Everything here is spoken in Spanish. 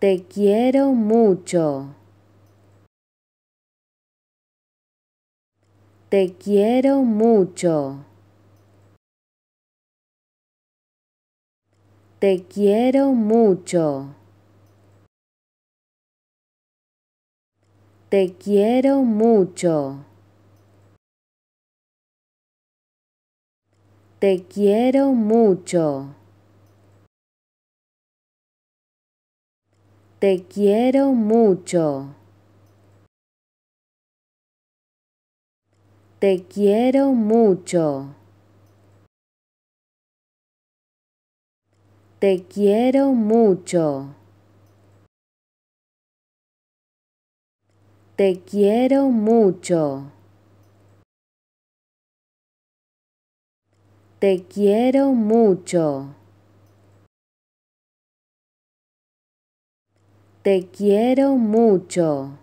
Te quiero mucho. Te quiero mucho. Te quiero mucho. Te quiero mucho. Te quiero mucho. Te quiero mucho. Te quiero mucho. Te quiero mucho. Te quiero mucho. Te quiero mucho. Te quiero mucho.